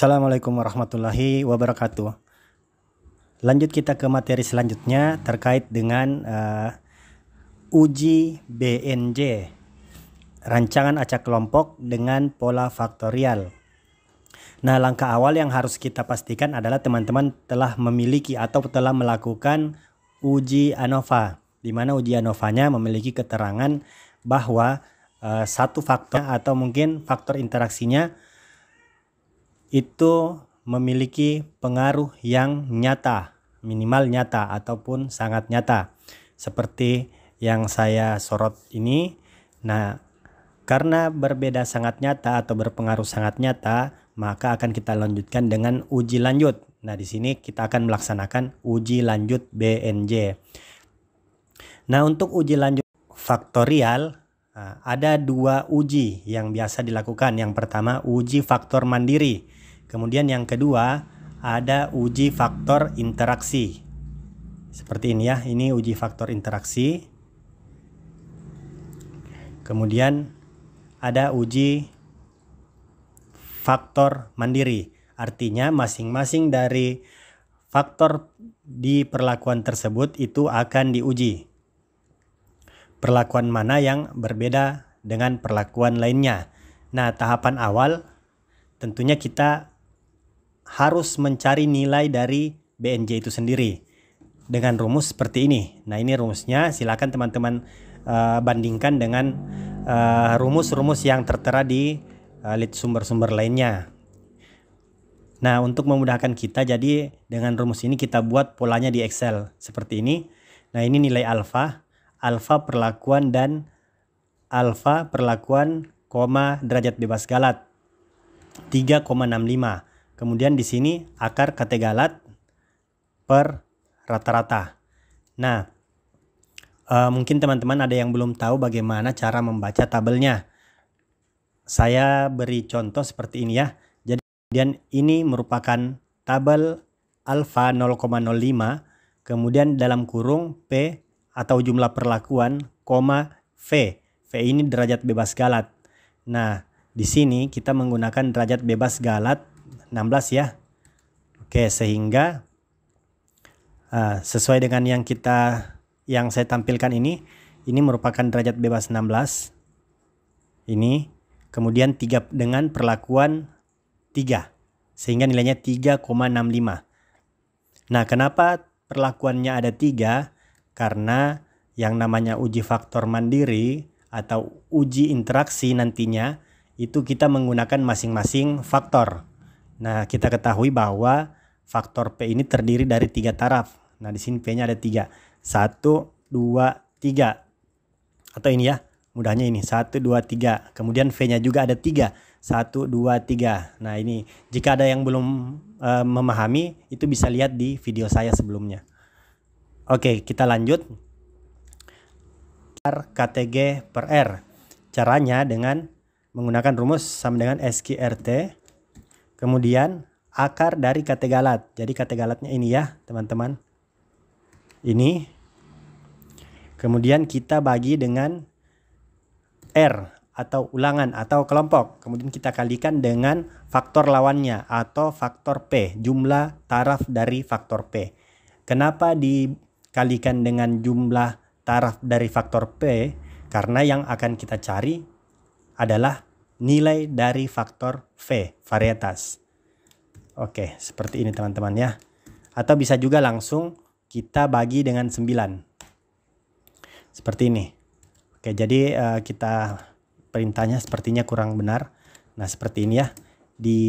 Assalamualaikum warahmatullahi wabarakatuh. Lanjut kita ke materi selanjutnya terkait dengan uh, uji BNJ, rancangan acak kelompok dengan pola faktorial. Nah, langkah awal yang harus kita pastikan adalah teman-teman telah memiliki atau telah melakukan uji ANOVA, di mana uji ANOVA-nya memiliki keterangan bahwa uh, satu faktor atau mungkin faktor interaksinya itu memiliki pengaruh yang nyata, minimal nyata ataupun sangat nyata. Seperti yang saya sorot ini. Nah, karena berbeda sangat nyata atau berpengaruh sangat nyata, maka akan kita lanjutkan dengan uji lanjut. Nah, di sini kita akan melaksanakan uji lanjut BNJ. Nah, untuk uji lanjut faktorial ah, ada dua uji yang biasa dilakukan. Yang pertama, uji faktor mandiri. Kemudian yang kedua, ada uji faktor interaksi. Seperti ini ya, ini uji faktor interaksi. Kemudian ada uji faktor mandiri. Artinya masing-masing dari faktor di perlakuan tersebut itu akan diuji. Perlakuan mana yang berbeda dengan perlakuan lainnya. Nah, tahapan awal tentunya kita harus mencari nilai dari BNJ itu sendiri dengan rumus seperti ini. Nah, ini rumusnya. Silakan teman-teman uh, bandingkan dengan eh, rumus-rumus uh, yang tertera di uh, sumber-sumber lainnya. Nah, untuk memudahkan kita jadi dengan rumus ini kita buat polanya di Excel seperti ini. Nah, ini nilai alfa, alfa perlakuan dan alfa perlakuan koma derajat bebas galat 3,65 Kemudian di sini akar kategalat per rata-rata. Nah, e, mungkin teman-teman ada yang belum tahu bagaimana cara membaca tabelnya. Saya beri contoh seperti ini ya. Jadi kemudian ini merupakan tabel alfa 0,05 kemudian dalam kurung P atau jumlah perlakuan, koma V. V ini derajat bebas galat. Nah, di sini kita menggunakan derajat bebas galat 16 ya. Oke, sehingga uh, sesuai dengan yang kita yang saya tampilkan ini, ini merupakan derajat bebas 16. Ini kemudian 3 dengan perlakuan 3 sehingga nilainya 3,65. Nah, kenapa perlakuannya ada 3? Karena yang namanya uji faktor mandiri atau uji interaksi nantinya itu kita menggunakan masing-masing faktor. Nah, kita ketahui bahwa faktor P ini terdiri dari tiga taraf. Nah, di sini P-nya ada tiga. Satu, dua, tiga. Atau ini ya, mudahnya ini. Satu, dua, tiga. Kemudian V-nya juga ada tiga. Satu, dua, tiga. Nah, ini jika ada yang belum uh, memahami, itu bisa lihat di video saya sebelumnya. Oke, kita lanjut. R KTG per R. Caranya dengan menggunakan rumus sama dengan SQRT Kemudian akar dari kategalat. Jadi kategalatnya ini ya, teman-teman. Ini. Kemudian kita bagi dengan R atau ulangan atau kelompok. Kemudian kita kalikan dengan faktor lawannya atau faktor P, jumlah taraf dari faktor P. Kenapa dikalikan dengan jumlah taraf dari faktor P? Karena yang akan kita cari adalah nilai dari faktor V, varietas. Oke, seperti ini teman-teman ya. Atau bisa juga langsung kita bagi dengan 9. Seperti ini. Oke, jadi uh, kita perintahnya sepertinya kurang benar. Nah, seperti ini ya. Di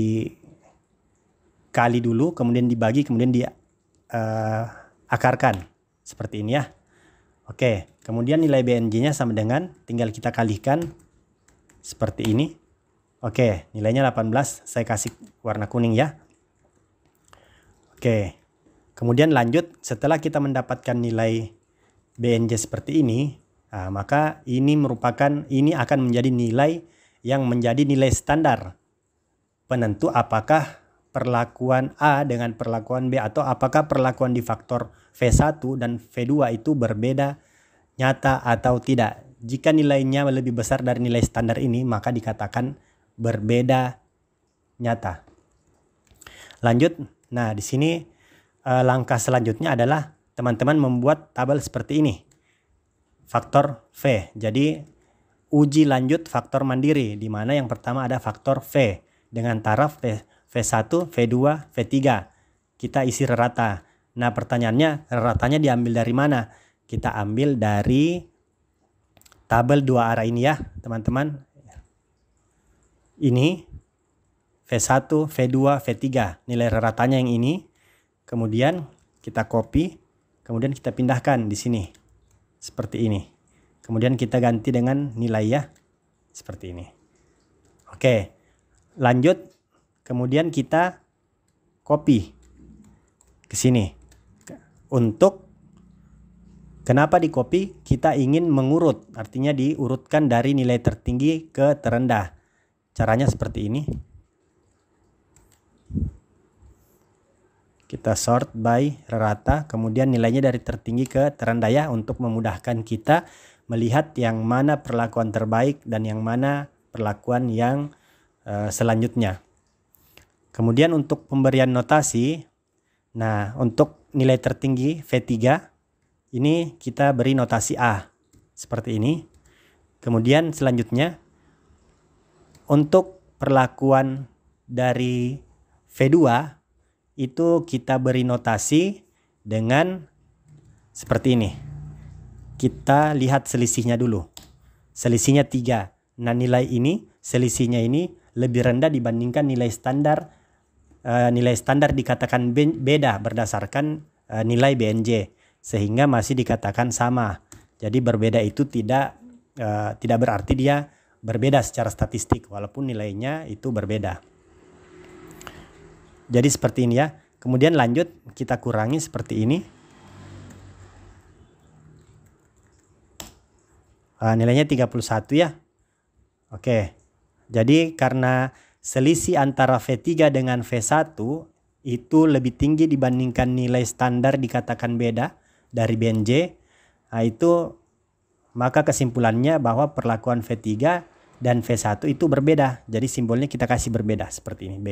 kali dulu, kemudian dibagi, kemudian diakarkan. Eh, uh, seperti ini ya. Oke, kemudian nilai BNG-nya sama dengan tinggal kita kalikan seperti ini. Oke, nilainya 18. Saya kasih warna kuning ya. Oke. Kemudian lanjut, setelah kita mendapatkan nilai BNJ seperti ini, nah, maka ini merupakan ini akan menjadi nilai yang menjadi nilai standar penentu apakah perlakuan A dengan perlakuan B atau apakah perlakuan di faktor V1 dan V2 itu berbeda nyata atau tidak. Jika nilainya lebih besar dari nilai standar ini, maka dikatakan berbeda nyata. Lanjut, nah di sini eh, langkah selanjutnya adalah teman-teman membuat tabel seperti ini. Faktor V. Jadi uji lanjut faktor mandiri di mana yang pertama ada faktor V dengan taraf V, V1, V2, V3. Kita isi rata. Nah, pertanyaannya ratanya diambil dari mana? Kita ambil dari tabel dua arah ini ya, teman-teman ini, V1, V2, V3, nilai ratanya yang ini. Kemudian kita copy, kemudian kita pindahkan di sini. Seperti ini. Kemudian kita ganti dengan nilai ya. Seperti ini. Oke, lanjut. Kemudian kita copy ke sini. Untuk Kenapa di copy? Kita ingin mengurut, artinya diurutkan dari nilai tertinggi ke terendah. Caranya seperti ini. Kita sort by rata, kemudian nilainya dari tertinggi ke terendah ya, untuk memudahkan kita melihat yang mana perlakuan terbaik dan yang mana perlakuan yang uh, selanjutnya. Kemudian untuk pemberian notasi, nah untuk nilai tertinggi V3 ini kita beri notasi A seperti ini. Kemudian selanjutnya untuk perlakuan dari V2 itu kita beri notasi dengan seperti ini. Kita lihat selisihnya dulu. Selisihnya tiga. Nah nilai ini, selisihnya ini lebih rendah dibandingkan nilai standar. Uh, nilai standar dikatakan beda berdasarkan uh, nilai BNJ. Sehingga masih dikatakan sama. Jadi berbeda itu tidak uh, tidak berarti dia berbeda secara statistik walaupun nilainya itu berbeda. Jadi seperti ini ya. Kemudian lanjut kita kurangi seperti ini. Uh, nilainya 31 ya. Oke. Jadi karena selisih antara V3 dengan V1 itu lebih tinggi dibandingkan nilai standar dikatakan beda dari BNJ. Nah, itu maka kesimpulannya bahwa perlakuan V3 dan V1 itu berbeda. Jadi simbolnya kita kasih berbeda seperti ini B.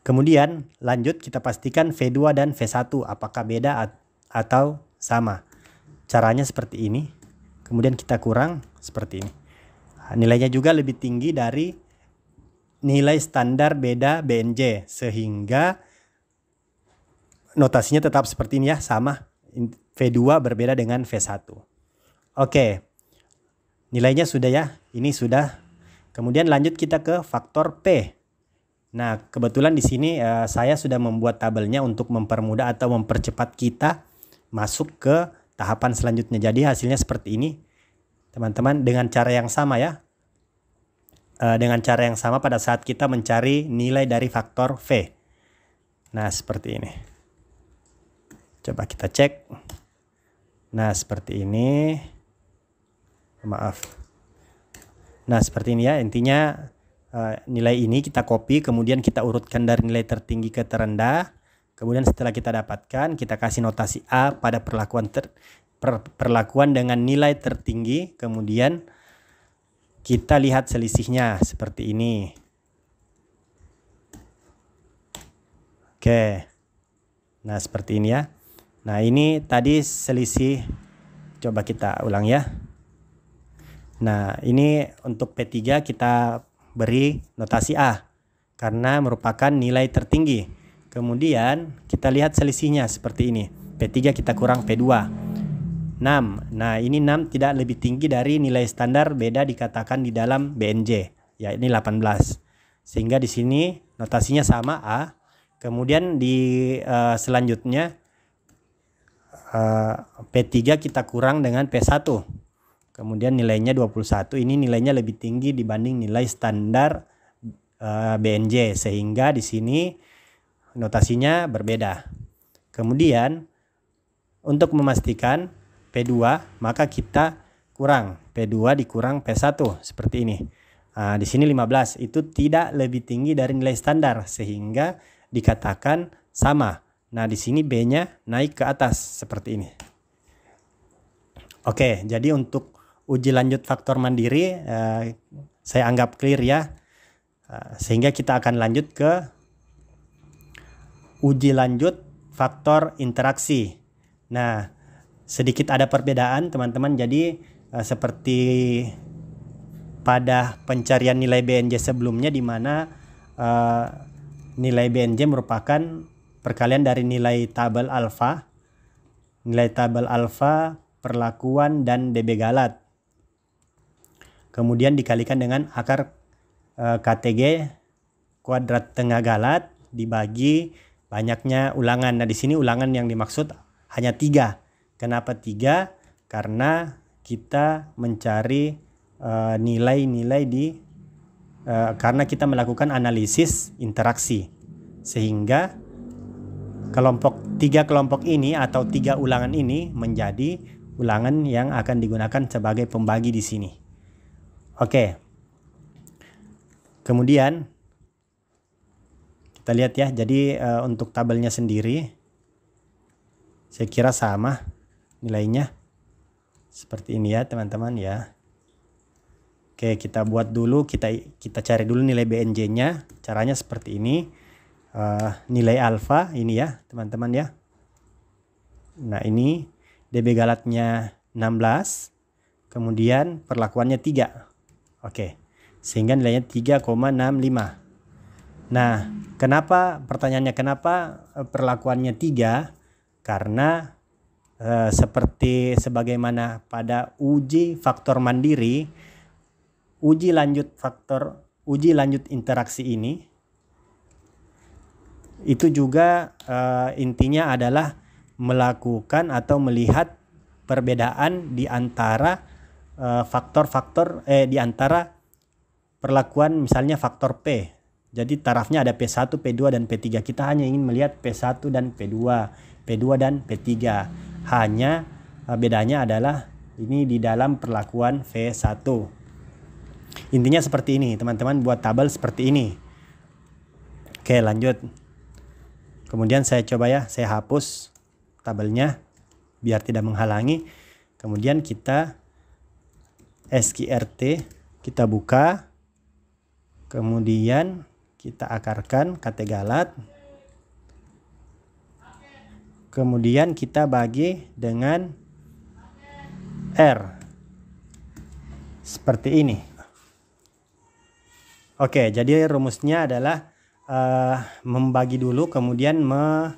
Kemudian lanjut kita pastikan V2 dan V1 apakah beda atau sama. Caranya seperti ini. Kemudian kita kurang seperti ini. Nilainya juga lebih tinggi dari nilai standar beda BNJ sehingga notasinya tetap seperti ini ya sama V2 berbeda dengan V1. Oke, Nilainya sudah ya, ini sudah. Kemudian lanjut kita ke faktor P. Nah, kebetulan di sini uh, saya sudah membuat tabelnya untuk mempermudah atau mempercepat kita masuk ke tahapan selanjutnya. Jadi hasilnya seperti ini, teman-teman, dengan cara yang sama ya. Uh, dengan cara yang sama pada saat kita mencari nilai dari faktor V. Nah, seperti ini. Coba kita cek. Nah, seperti ini maaf nah seperti ini ya intinya uh, nilai ini kita copy kemudian kita urutkan dari nilai tertinggi ke terendah kemudian setelah kita dapatkan kita kasih notasi A pada perlakuan ter, per, perlakuan dengan nilai tertinggi kemudian kita lihat selisihnya seperti ini Oke. Nah, seperti ini ya. Nah, ini tadi selisih. Coba kita ulang ya. Nah, ini untuk P3 kita beri notasi A karena merupakan nilai tertinggi. Kemudian kita lihat selisihnya seperti ini. P3 kita kurang P2. 6. Nah, ini 6 tidak lebih tinggi dari nilai standar beda dikatakan di dalam BNJ, ya ini 18. Sehingga di sini notasinya sama A. Kemudian di uh, selanjutnya uh, eh, P3 kita kurang dengan P1 Kemudian nilainya 21. Ini nilainya lebih tinggi dibanding nilai standar uh, eh, BNJ sehingga di sini notasinya berbeda. Kemudian untuk memastikan P2 maka kita kurang P2 dikurang P1 seperti ini. Nah, di sini 15 itu tidak lebih tinggi dari nilai standar sehingga dikatakan sama. Nah, di sini B-nya naik ke atas seperti ini. Oke, jadi untuk uji lanjut faktor mandiri eh, saya anggap clear ya. Eh, sehingga kita akan lanjut ke uji lanjut faktor interaksi. Nah, sedikit ada perbedaan teman-teman. Jadi eh, seperti pada pencarian nilai BNJ sebelumnya di mana nilai BNJ merupakan perkalian dari nilai tabel alfa, nilai tabel alfa, perlakuan dan DB galat kemudian dikalikan dengan akar e, eh, KTG kuadrat tengah galat dibagi banyaknya ulangan. Nah di sini ulangan yang dimaksud hanya tiga. Kenapa tiga? Karena kita mencari eh, nilai-nilai e, di e, karena kita melakukan analisis interaksi sehingga kelompok tiga kelompok ini atau tiga ulangan ini menjadi ulangan yang akan digunakan sebagai pembagi di sini. Oke. Kemudian kita lihat ya. Jadi uh, untuk tabelnya sendiri saya kira sama nilainya seperti ini ya teman-teman ya. Oke, kita buat dulu, kita kita cari dulu nilai BNJ-nya. Caranya seperti ini. Uh, nilai alfa ini ya, teman-teman ya. Nah, ini DB galatnya 16. Kemudian perlakuannya 3. Oke. Sehingga nilainya 3,65. Nah, kenapa pertanyaannya kenapa eh, perlakuannya 3? Karena eh, seperti sebagaimana pada uji faktor mandiri, uji lanjut faktor uji lanjut interaksi ini itu juga uh, intinya adalah melakukan atau melihat perbedaan di antara Eh, faktor-faktor eh di antara perlakuan misalnya faktor P. Jadi tarafnya ada P1, P2 dan P3. Kita hanya ingin melihat P1 dan P2, P2 dan P3. Hanya eh, bedanya adalah ini di dalam perlakuan V1. Intinya seperti ini, teman-teman buat tabel seperti ini. Oke, lanjut. Kemudian saya coba ya, saya hapus tabelnya biar tidak menghalangi. Kemudian kita SQRT kita buka kemudian kita akarkan kategori, galat kemudian kita bagi dengan R seperti ini Oke jadi rumusnya adalah uh, membagi dulu kemudian me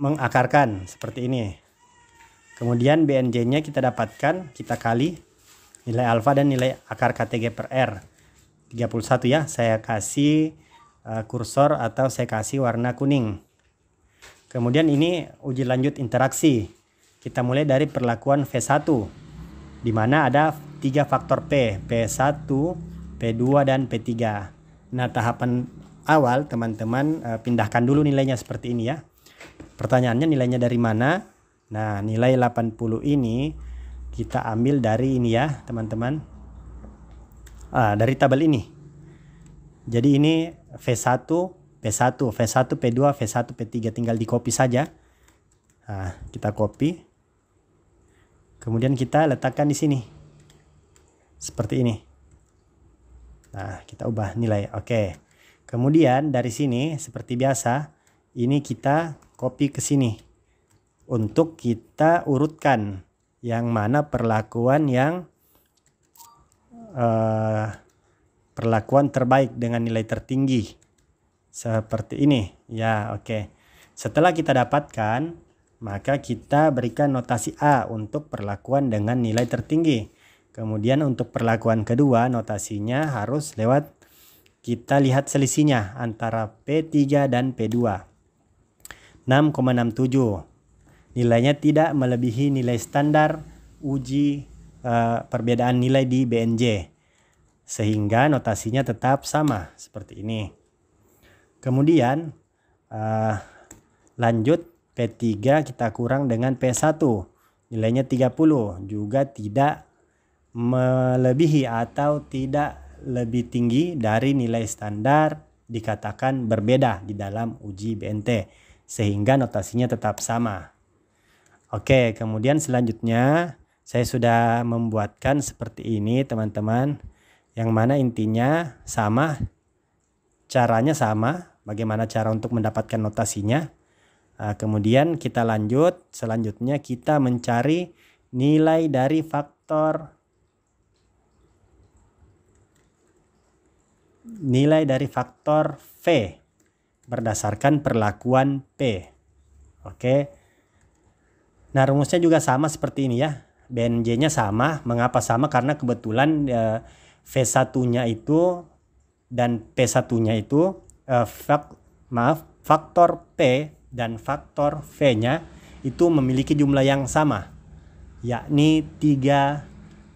mengakarkan seperti ini kemudian BNJ nya kita dapatkan kita kali nilai alfa dan nilai akar KTG per R 31 ya saya kasih eh, kursor atau saya kasih warna kuning kemudian ini uji lanjut interaksi kita mulai dari perlakuan V1 di mana ada tiga faktor P P1 P2 dan P3 nah tahapan awal teman-teman eh, pindahkan dulu nilainya seperti ini ya pertanyaannya nilainya dari mana nah nilai 80 ini kita ambil dari ini ya teman-teman ah, dari tabel ini jadi ini V1 P1 V1 P2 V1 P3 tinggal di copy saja nah, kita copy kemudian kita letakkan di sini seperti ini nah kita ubah nilai oke kemudian dari sini seperti biasa ini kita copy ke sini untuk kita urutkan yang mana perlakuan yang uh, perlakuan terbaik dengan nilai tertinggi seperti ini ya oke okay. setelah kita dapatkan maka kita berikan notasi A untuk perlakuan dengan nilai tertinggi kemudian untuk perlakuan kedua notasinya harus lewat kita lihat selisihnya antara P3 dan P2 6,67 nilainya tidak melebihi nilai standar uji uh, perbedaan nilai di BNJ sehingga notasinya tetap sama seperti ini. Kemudian uh, lanjut P3 kita kurang dengan P1 nilainya 30 juga tidak melebihi atau tidak lebih tinggi dari nilai standar dikatakan berbeda di dalam uji BNT sehingga notasinya tetap sama. Oke, kemudian selanjutnya saya sudah membuatkan seperti ini teman-teman. Yang mana intinya sama, caranya sama, bagaimana cara untuk mendapatkan notasinya. Ah, kemudian kita lanjut, selanjutnya kita mencari nilai dari faktor nilai dari faktor V berdasarkan perlakuan P. Oke. Nah rumusnya juga sama seperti ini ya. BNJ-nya sama. Mengapa sama? Karena kebetulan eh, V1-nya itu dan P1-nya itu eh, maaf faktor P dan faktor V-nya itu memiliki jumlah yang sama yakni tiga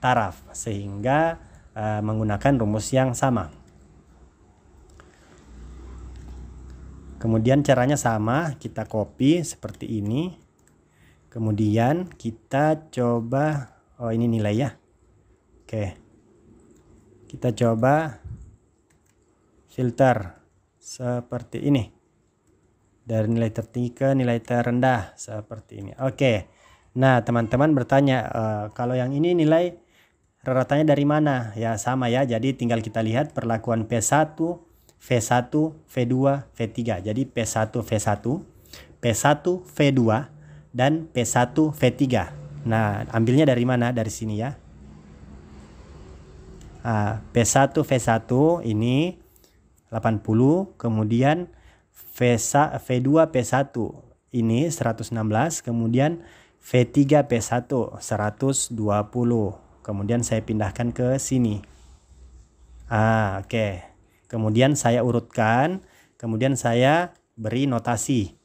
taraf sehingga eh, menggunakan rumus yang sama. Kemudian caranya sama, kita copy seperti ini. Kemudian kita coba, oh ini nilai ya. Oke, kita coba filter seperti ini. Dari nilai tertinggi ke nilai terendah seperti ini. Oke, nah teman-teman bertanya, uh, kalau yang ini nilai rata-ratanya dari mana? Ya sama ya, jadi tinggal kita lihat perlakuan P1 V1, V2, V3. Jadi P1, V1, P1, V2, dan P1 V3. Nah, ambilnya dari mana? Dari sini ya. Nah, P1 V1 ini 80, kemudian v V2 P1 ini 116, kemudian V3 P1 120. Kemudian saya pindahkan ke sini. Ah, oke. Okay. Kemudian saya urutkan, kemudian saya beri notasi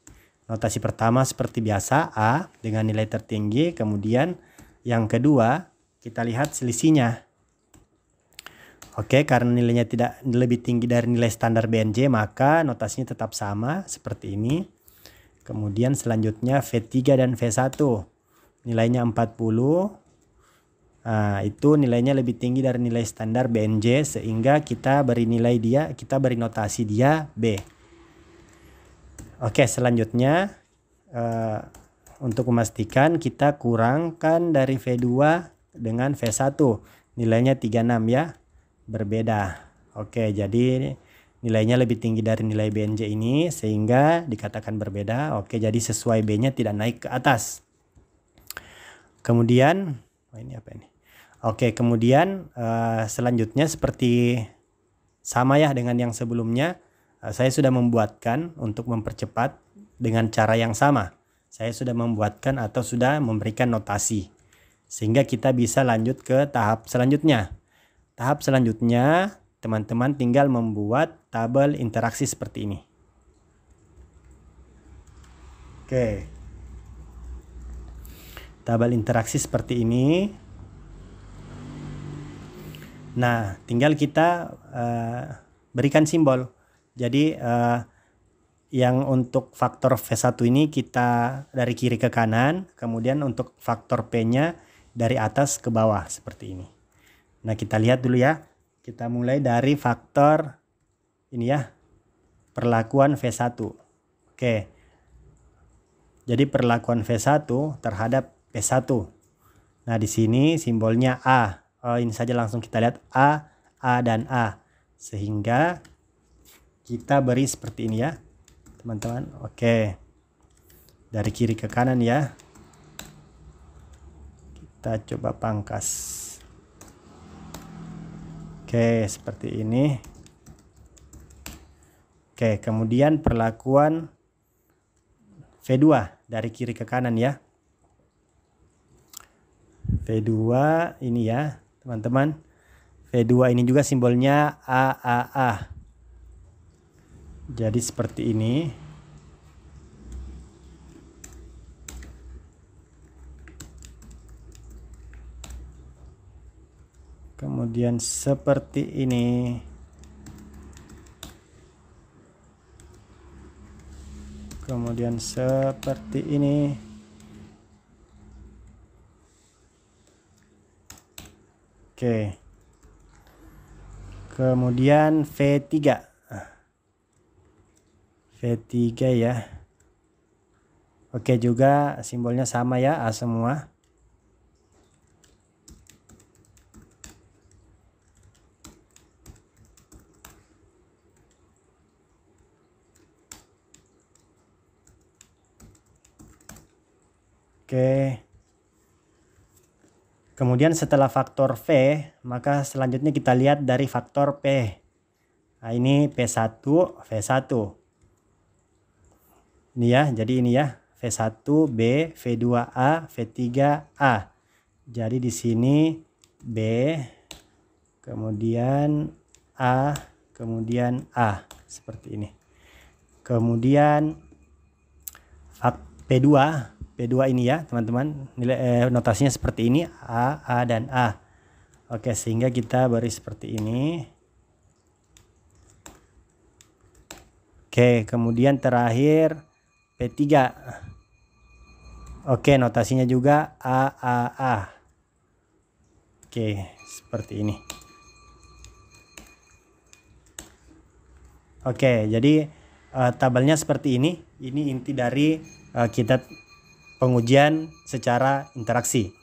Notasi pertama seperti biasa A dengan nilai tertinggi, kemudian yang kedua kita lihat selisihnya. Oke, karena nilainya tidak lebih tinggi dari nilai standar BNJ, maka notasinya tetap sama seperti ini. Kemudian selanjutnya V3 dan V1. Nilainya 40. Nah, itu nilainya lebih tinggi dari nilai standar BNJ sehingga kita beri nilai dia, kita beri notasi dia B. Oke, selanjutnya uh, untuk memastikan kita kurangkan dari V2 dengan V1. Nilainya 36 ya, berbeda. Oke, jadi nilainya lebih tinggi dari nilai BNJ ini sehingga dikatakan berbeda. Oke, jadi sesuai B-nya tidak naik ke atas. Kemudian, oh ini apa ini? Oke, kemudian uh, selanjutnya seperti sama ya dengan yang sebelumnya Eh, saya sudah membuatkan untuk mempercepat dengan cara yang sama. Saya sudah membuatkan atau sudah memberikan notasi sehingga kita bisa lanjut ke tahap selanjutnya. Tahap selanjutnya, teman-teman tinggal membuat tabel interaksi seperti ini. Oke. Tabel interaksi seperti ini. Nah, tinggal kita uh, berikan simbol jadi uh, yang untuk faktor V1 ini kita dari kiri ke kanan, kemudian untuk faktor P-nya dari atas ke bawah seperti ini. Nah, kita lihat dulu ya. Kita mulai dari faktor ini ya. Perlakuan V1. Oke. Jadi perlakuan V1 terhadap P1. Nah, di sini simbolnya A. Oh, ini saja langsung kita lihat A, A dan A. Sehingga kita beri seperti ini ya teman-teman oke dari kiri ke kanan ya kita coba pangkas oke seperti ini oke kemudian perlakuan V2 dari kiri ke kanan ya V2 ini ya teman-teman V2 ini juga simbolnya AAA jadi seperti ini kemudian seperti ini kemudian seperti ini oke kemudian V3 V3 ya Oke juga simbolnya sama ya A semua Oke. Kemudian setelah faktor V, maka selanjutnya kita lihat dari faktor P. Nah, ini P1, V1. Ini ya, jadi ini ya. V1B, V2A, V3A. Jadi di sini B, kemudian A, kemudian A seperti ini. Kemudian P2, P2 ini ya, teman-teman. Nilai eh, notasinya seperti ini A, A dan A. Oke, sehingga kita beri seperti ini. Oke, kemudian terakhir P3 oke notasinya juga aaa oke seperti ini oke jadi uh, tabelnya seperti ini ini inti dari uh, eh, kita pengujian secara interaksi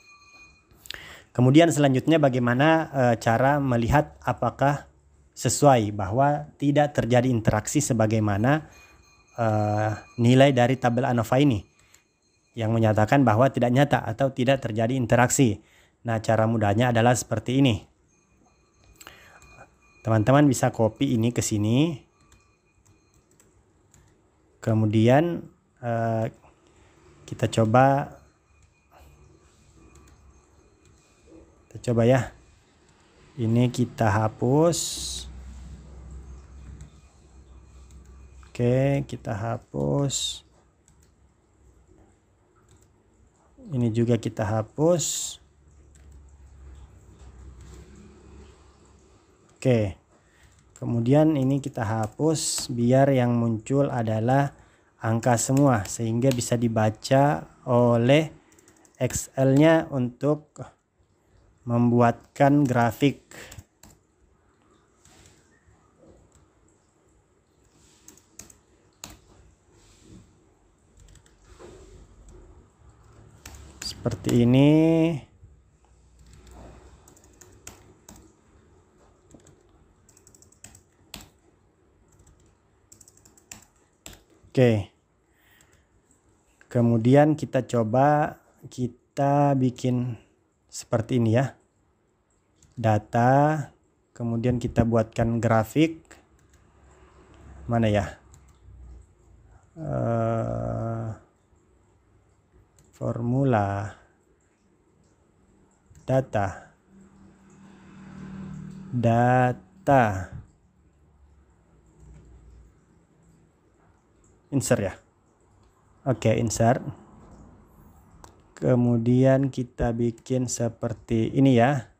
Kemudian selanjutnya bagaimana e, cara melihat apakah sesuai bahwa tidak terjadi interaksi sebagaimana uh, nilai dari tabel ANOVA ini yang menyatakan bahwa tidak nyata atau tidak terjadi interaksi. Nah, cara mudahnya adalah seperti ini. Teman-teman bisa copy ini ke sini. Kemudian uh, kita coba kita coba ya. Ini kita hapus. Oke, kita hapus. Ini juga kita hapus. Oke. Kemudian ini kita hapus biar yang muncul adalah angka semua sehingga bisa dibaca oleh Excel-nya untuk membuatkan grafik seperti ini Oke. Kemudian kita coba kita bikin seperti ini ya. Data, kemudian kita buatkan grafik. Mana ya? Eh, formula data data insert ya oke okay, insert kemudian kita bikin seperti ini ya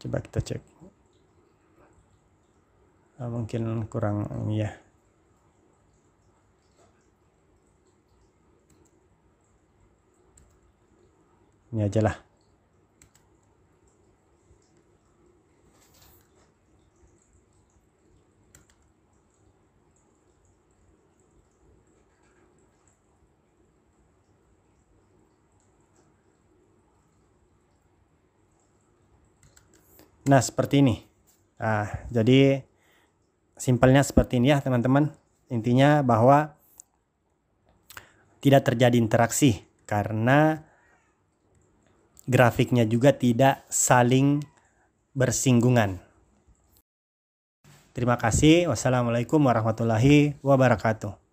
coba kita cek Eh, mungkin kurang ya ini aja lah Nah, seperti ini. Nah, jadi simpelnya seperti ini ya teman-teman. Intinya bahwa tidak terjadi interaksi karena grafiknya juga tidak saling bersinggungan. Terima kasih. Wassalamualaikum warahmatullahi wabarakatuh.